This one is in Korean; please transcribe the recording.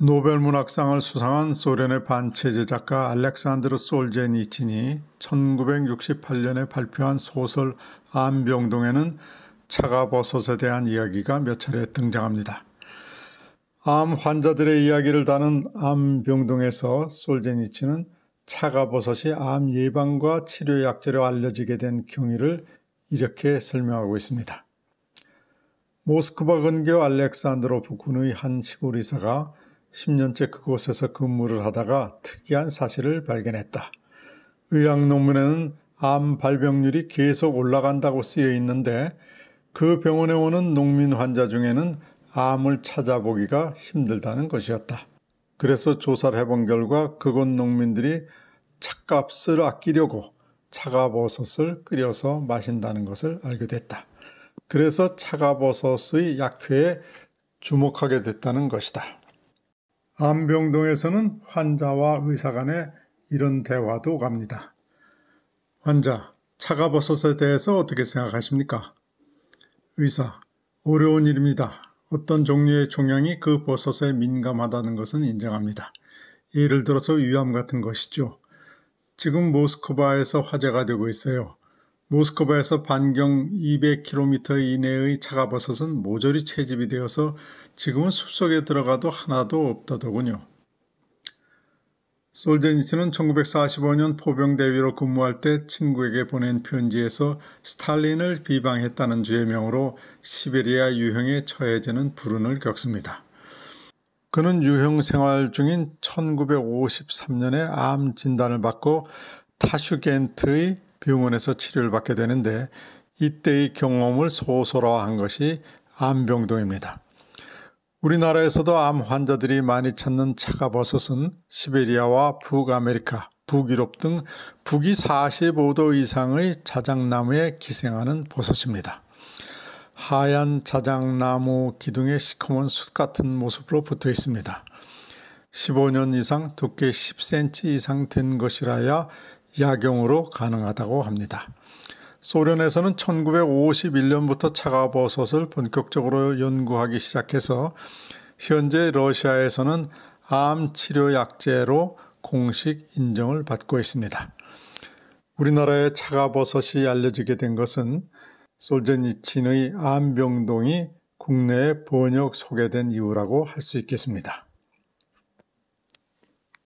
노벨 문학상을 수상한 소련의 반체제 작가 알렉산드르 솔제니친이 1968년에 발표한 소설 암병동에는 차가버섯에 대한 이야기가 몇 차례 등장합니다. 암 환자들의 이야기를 다는 암병동에서 솔제니친은 차가버섯이 암 예방과 치료 약재로 알려지게 된 경위를 이렇게 설명하고 있습니다. 모스크바 근교 알렉산드로프군의 한 시골 의사가 10년째 그곳에서 근무를 하다가 특이한 사실을 발견했다. 의학 논문에는 암 발병률이 계속 올라간다고 쓰여 있는데 그 병원에 오는 농민 환자 중에는 암을 찾아보기가 힘들다는 것이었다. 그래서 조사를 해본 결과 그곳 농민들이 찻값을 아끼려고 차가버섯을 끓여서 마신다는 것을 알게 됐다. 그래서 차가버섯의 약효에 주목하게 됐다는 것이다. 암병동에서는 환자와 의사 간에 이런 대화도 갑니다. 환자, 차가버섯에 대해서 어떻게 생각하십니까? 의사, 어려운 일입니다. 어떤 종류의 종양이 그 버섯에 민감하다는 것은 인정합니다. 예를 들어서 위암 같은 것이죠. 지금 모스크바에서 화제가 되고 있어요. 모스크바에서 반경 200km 이내의 차가버섯은 모조리 채집이 되어서 지금은 숲속에 들어가도 하나도 없다더군요. 솔제니친는 1945년 포병대위로 근무할 때 친구에게 보낸 편지에서 스탈린을 비방했다는 죄명으로 시베리아 유형에 처해지는 불운을 겪습니다. 그는 유형 생활 중인 1953년에 암 진단을 받고 타슈겐트의 병원에서 치료를 받게 되는데 이때의 경험을 소설화한 것이 암병동입니다. 우리나라에서도 암 환자들이 많이 찾는 차가버섯은 시베리아와 북아메리카, 북유럽 등 북위 45도 이상의 자작나무에 기생하는 버섯입니다. 하얀 자작나무 기둥에 시커먼 숯 같은 모습으로 붙어 있습니다. 15년 이상 두께 10cm 이상 된 것이라야 약용으로 가능하다고 합니다. 소련에서는 1951년부터 차가버섯을 본격적으로 연구하기 시작해서 현재 러시아에서는 암 치료 약제로 공식 인정을 받고 있습니다. 우리나라의 차가버섯이 알려지게 된 것은 솔제니친의 암병동이 국내에 번역 소개된 이유라고 할 수 있겠습니다.